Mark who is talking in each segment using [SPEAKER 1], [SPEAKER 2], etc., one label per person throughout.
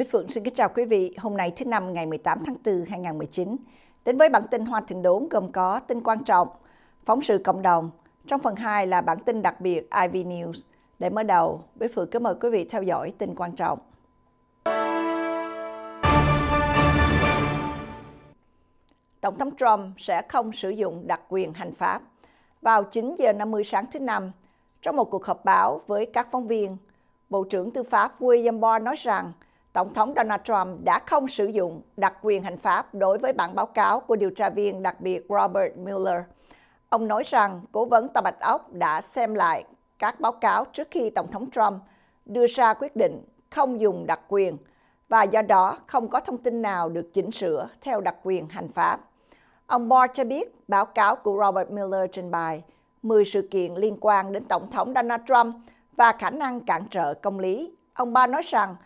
[SPEAKER 1] Bích Phượng xin kính chào quý vị. Hôm nay thứ năm ngày 18 tháng 4 2019 đến với bản tin Hoa Thịnh Đốn gồm có tin quan trọng, phóng sự cộng đồng. Trong phần 2 là bản tin đặc biệt IV News. Để mở đầu, Bích Phượng kính mời quý vị theo dõi tin quan trọng. Tổng thống Trump sẽ không sử dụng đặc quyền hành pháp. Vào 9 giờ 50 sáng thứ Năm, trong một cuộc họp báo với các phóng viên, Bộ trưởng Tư pháp William Barr nói rằng Tổng thống Donald Trump đã không sử dụng đặc quyền hành pháp đối với bản báo cáo của điều tra viên đặc biệt Robert Mueller. Ông nói rằng cố vấn Tòa Bạch Ốc đã xem lại các báo cáo trước khi Tổng thống Trump đưa ra quyết định không dùng đặc quyền và do đó không có thông tin nào được chỉnh sửa theo đặc quyền hành pháp. Ông Barr cho biết báo cáo của Robert Mueller trình bày 10 sự kiện liên quan đến Tổng thống Donald Trump và khả năng cản trở công lý. Ông Barr nói rằng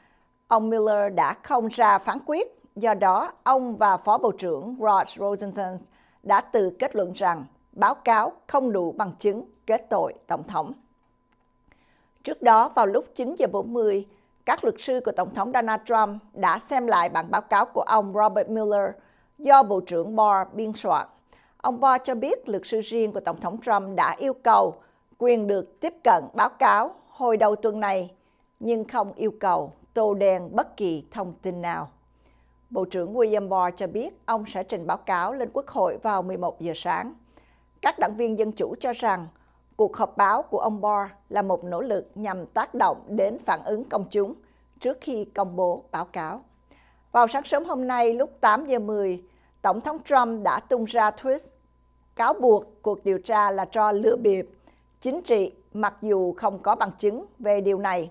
[SPEAKER 1] Ông Miller đã không ra phán quyết, do đó ông và Phó Bộ trưởng Rod Rosenthal đã từ kết luận rằng báo cáo không đủ bằng chứng kết tội Tổng thống. Trước đó, vào lúc 9 giờ 40, các luật sư của Tổng thống Donald Trump đã xem lại bản báo cáo của ông Robert Mueller do Bộ trưởng Barr biên soạn. Ông Barr cho biết luật sư riêng của Tổng thống Trump đã yêu cầu quyền được tiếp cận báo cáo hồi đầu tuần này, nhưng không yêu cầu tô đen bất kỳ thông tin nào. Bộ trưởng William Barr cho biết ông sẽ trình báo cáo lên Quốc hội vào 11 giờ sáng. Các đảng viên Dân Chủ cho rằng cuộc họp báo của ông Barr là một nỗ lực nhằm tác động đến phản ứng công chúng trước khi công bố báo cáo. Vào sáng sớm hôm nay lúc 8 giờ 10, Tổng thống Trump đã tung ra tweet cáo buộc cuộc điều tra là do lừa bịp, chính trị mặc dù không có bằng chứng về điều này.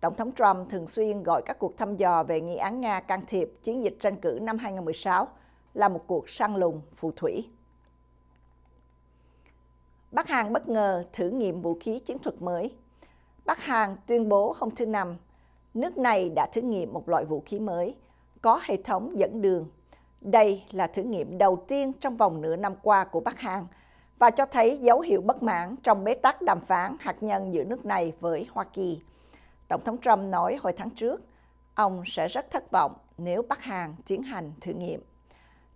[SPEAKER 1] Tổng thống Trump thường xuyên gọi các cuộc thăm dò về nghi án Nga can thiệp chiến dịch tranh cử năm 2016 là một cuộc săn lùng phù thủy. Bắc Hàn bất ngờ thử nghiệm vũ khí chiến thuật mới. Bắc Hàn tuyên bố hôm thứ Năm, nước này đã thử nghiệm một loại vũ khí mới, có hệ thống dẫn đường. Đây là thử nghiệm đầu tiên trong vòng nửa năm qua của Bắc Hàn và cho thấy dấu hiệu bất mãn trong bế tắc đàm phán hạt nhân giữa nước này với Hoa Kỳ. Tổng thống Trump nói hồi tháng trước, ông sẽ rất thất vọng nếu Bắc Hàn tiến hành thử nghiệm.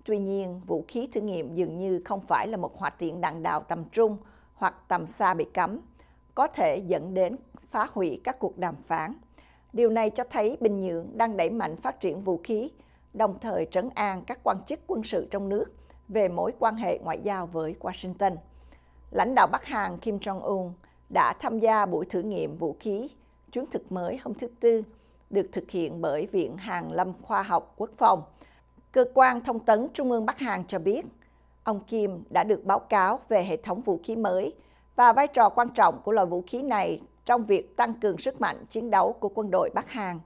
[SPEAKER 1] Tuy nhiên, vũ khí thử nghiệm dường như không phải là một hoạt tiễn đạn đạo tầm trung hoặc tầm xa bị cấm, có thể dẫn đến phá hủy các cuộc đàm phán. Điều này cho thấy Bình Nhưỡng đang đẩy mạnh phát triển vũ khí, đồng thời trấn an các quan chức quân sự trong nước về mối quan hệ ngoại giao với Washington. Lãnh đạo Bắc Hàn Kim Jong-un đã tham gia buổi thử nghiệm vũ khí chuyến thực mới hôm thứ Tư được thực hiện bởi Viện hàng Lâm Khoa học Quốc phòng. Cơ quan thông tấn Trung ương Bắc Hàn cho biết, ông Kim đã được báo cáo về hệ thống vũ khí mới và vai trò quan trọng của loại vũ khí này trong việc tăng cường sức mạnh chiến đấu của quân đội Bắc Hàn.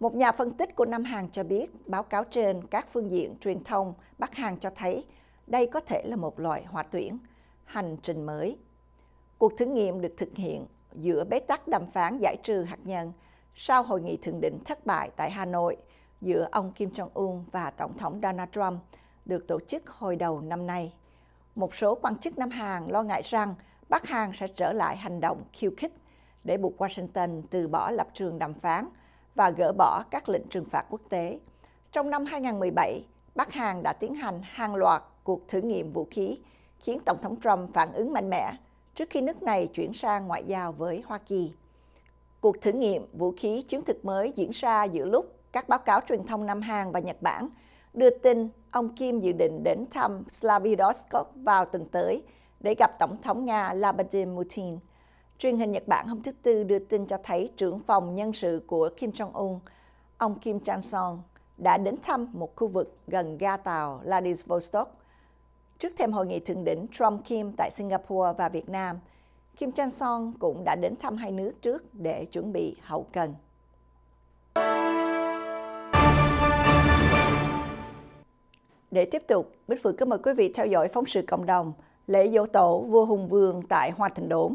[SPEAKER 1] Một nhà phân tích của Nam Hàn cho biết, báo cáo trên các phương diện truyền thông Bắc Hàn cho thấy đây có thể là một loại hỏa tuyển, hành trình mới. Cuộc thử nghiệm được thực hiện giữa bế tắc đàm phán giải trừ hạt nhân sau hội nghị thượng đỉnh thất bại tại Hà Nội giữa ông Kim Jong-un và Tổng thống Donald Trump được tổ chức hồi đầu năm nay. Một số quan chức Nam Hàn lo ngại rằng Bắc Hàn sẽ trở lại hành động khiêu khích để buộc Washington từ bỏ lập trường đàm phán và gỡ bỏ các lệnh trừng phạt quốc tế. Trong năm 2017, Bắc Hàn đã tiến hành hàng loạt cuộc thử nghiệm vũ khí, khiến Tổng thống Trump phản ứng mạnh mẽ trước khi nước này chuyển sang ngoại giao với Hoa Kỳ. Cuộc thử nghiệm vũ khí chiến thực mới diễn ra giữa lúc các báo cáo truyền thông Nam Hàn và Nhật Bản đưa tin ông Kim dự định đến thăm Slavidovsk vào tuần tới để gặp Tổng thống Nga Vladimir Putin. Truyền hình Nhật Bản hôm thứ Tư đưa tin cho thấy trưởng phòng nhân sự của Kim Jong-un, ông Kim Jang-song, đã đến thăm một khu vực gần ga tàu Vladivostok Trước thêm hội nghị thượng đỉnh Trump Kim tại Singapore và Việt Nam, Kim Chan Son cũng đã đến thăm hai nước trước để chuẩn bị hậu cần. Để tiếp tục, Bích Phượng kính mời quý vị theo dõi phóng sự cộng đồng lễ dỗ tổ vua Hùng Vương tại Hoa Thành Đốn.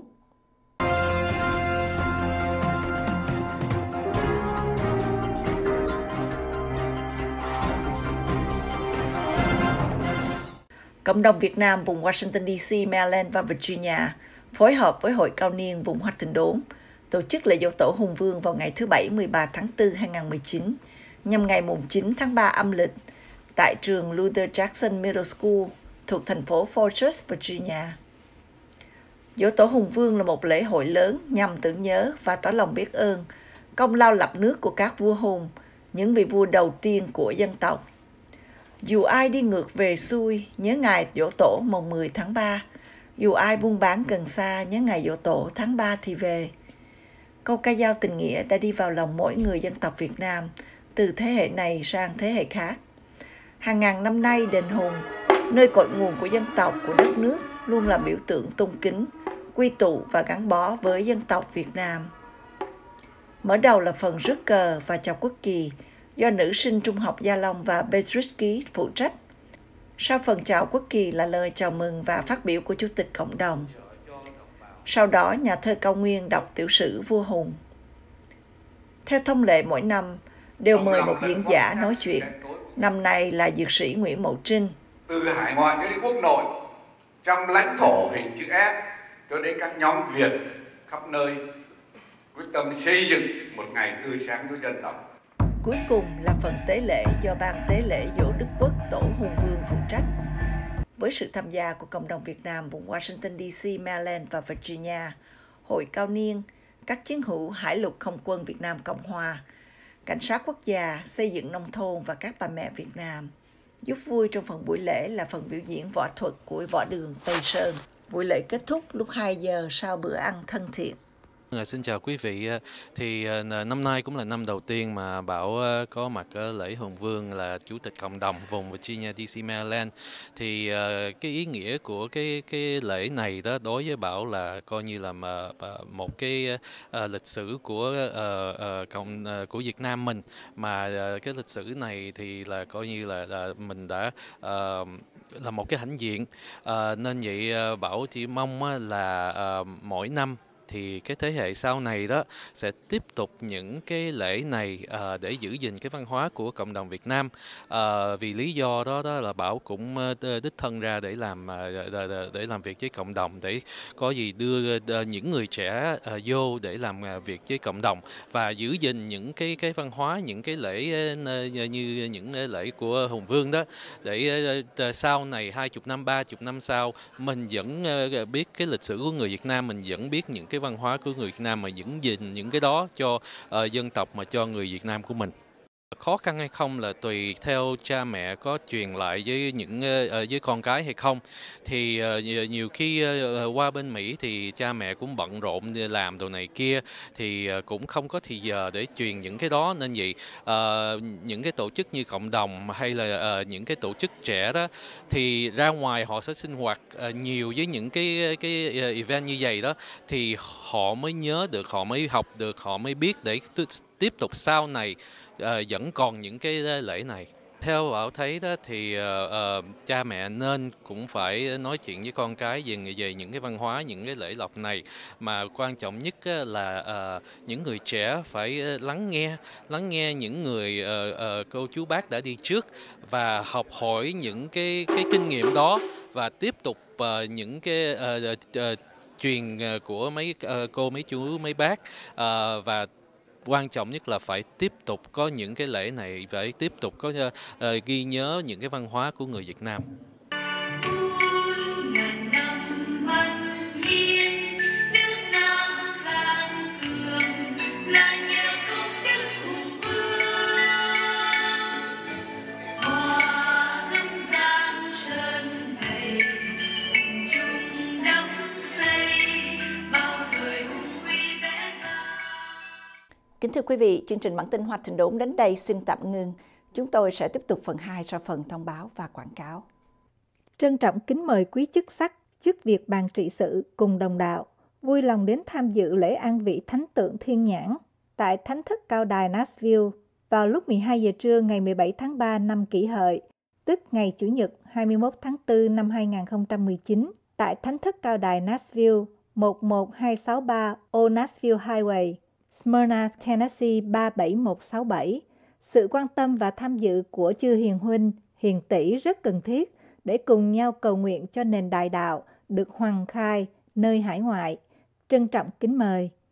[SPEAKER 1] Cộng đồng Việt Nam vùng Washington DC, Maryland và Virginia phối hợp với Hội Cao Niên vùng Hoa Thịnh Đốn tổ chức lễ dỗ tổ Hùng Vương vào ngày thứ Bảy 13 tháng 4 2019 nhằm ngày 9 tháng 3 âm lịch tại trường Luther Jackson Middle School thuộc thành phố Fortress, Virginia. Dỗ tổ Hùng Vương là một lễ hội lớn nhằm tưởng nhớ và tỏ lòng biết ơn công lao lập nước của các vua hùng, những vị vua đầu tiên của dân tộc dù ai đi ngược về xuôi, nhớ ngày dỗ tổ mùng 10 tháng 3. Dù ai buôn bán gần xa, nhớ ngày dỗ tổ tháng 3 thì về. Câu ca dao tình nghĩa đã đi vào lòng mỗi người dân tộc Việt Nam, từ thế hệ này sang thế hệ khác. Hàng ngàn năm nay, đền Hùng, nơi cội nguồn của dân tộc, của đất nước, luôn là biểu tượng tôn kính, quy tụ và gắn bó với dân tộc Việt Nam. Mở đầu là phần rước cờ và chào quốc kỳ, do nữ sinh trung học Gia Long và Beatrice Ký phụ trách. Sau phần chào quốc kỳ là lời chào mừng và phát biểu của Chủ tịch Cộng đồng. Sau đó, nhà thơ Cao Nguyên đọc tiểu sử Vua Hùng. Theo thông lệ mỗi năm, đều mời một diễn giả nói chuyện. Năm nay là dược sĩ Nguyễn Mậu Trinh.
[SPEAKER 2] Từ hải ngoại đến quốc nội, trong lãnh thổ hình chữ S, cho đến các nhóm Việt khắp nơi, quyết tâm xây dựng một ngày tươi sáng của dân tộc.
[SPEAKER 1] Cuối cùng là phần tế lễ do Ban Tế lễ Dỗ Đức Quốc Tổ Hùng Vương phụ trách. Với sự tham gia của cộng đồng Việt Nam vùng Washington DC, Maryland và Virginia, Hội Cao Niên, các chiến hữu Hải lục Không quân Việt Nam Cộng Hòa, Cảnh sát quốc gia, xây dựng nông thôn và các bà mẹ Việt Nam. Giúp vui trong phần buổi lễ là phần biểu diễn võ thuật của võ đường Tây Sơn. Buổi lễ kết thúc lúc 2 giờ sau bữa ăn thân thiện.
[SPEAKER 2] Ờ, xin chào quý vị. Ờ, thì ờ, năm nay cũng là năm đầu tiên mà Bảo có mặt ở lễ Hùng Vương là Chủ tịch Cộng đồng vùng Virginia DC Maryland. Thì cái ý nghĩa của cái cái lễ này đó đối với Bảo là coi như là một cái lịch sử của cộng của Việt Nam mình mà cái lịch sử này thì là coi như là, là mình đã là một cái hãnh diện nên vậy Bảo thì mong là mỗi năm thì cái thế hệ sau này đó sẽ tiếp tục những cái lễ này à, để giữ gìn cái văn hóa của cộng đồng Việt Nam à, vì lý do đó đó là Bảo cũng ờ, đích thân ra để làm để làm việc với cộng đồng để có gì đưa những người trẻ vô để làm việc với cộng đồng và giữ gìn những cái cái văn hóa những cái lễ như những lễ của Hùng Vương đó để sau này hai chục năm ba chục năm sau mình vẫn biết cái lịch sử của người Việt Nam mình vẫn biết những cái văn hóa của người Việt Nam mà giữ gìn những cái đó cho uh, dân tộc mà cho người Việt Nam của mình khó khăn hay không là tùy theo cha mẹ có truyền lại với những ờ, ờ, với con cái hay không thì ờ, nhiều khi qua bên Mỹ thì cha mẹ cũng bận rộn làm đồ này kia thì cũng không có thì giờ để truyền những cái đó nên vậy những cái tổ chức như cộng đồng hay là những cái tổ chức trẻ đó thì ra ngoài họ sẽ sinh hoạt nhiều với những cái cái event như vậy đó thì họ mới nhớ được họ mới học được họ mới biết để tiếp tục sau này ờ, vẫn còn những cái ờ, lễ này theo bảo thấy đó thì uh, cha mẹ nên cũng phải nói chuyện với con cái về về những cái văn hóa những cái lễ lộc này mà quan trọng nhất là uh, những người trẻ phải lắng nghe lắng nghe những người uh, uh, cô chú bác đã đi trước và học hỏi những cái cái kinh nghiệm đó và tiếp tục uh, những cái uh, uh, truyền của mấy uh, cô mấy chú mấy bác uh, và quan trọng nhất là phải tiếp tục có những cái lễ này phải tiếp tục có uh, ghi nhớ những cái văn hóa của người Việt Nam
[SPEAKER 1] thưa quý vị, chương trình bản tin Hoa Trình Đốn đến đây xin tạm ngưng. Chúng tôi sẽ tiếp tục phần 2 sau phần thông báo và quảng cáo. Trân trọng kính mời quý chức sắc, chức việc bàn trị sự cùng đồng đạo vui lòng đến tham dự lễ an vị thánh tượng thiên nhãn tại Thánh thất Cao Đài Nashville vào lúc 12 giờ trưa ngày 17 tháng 3 năm kỷ hợi, tức ngày Chủ nhật 21 tháng 4 năm 2019 tại Thánh thất Cao Đài Nashville 11263 O Nashville Highway, Smyrna, Tennessee 37167. Sự quan tâm và tham dự của chư hiền huynh, hiền tỷ rất cần thiết để cùng nhau cầu nguyện cho nền đại đạo được hoàng khai nơi hải ngoại. Trân trọng kính mời.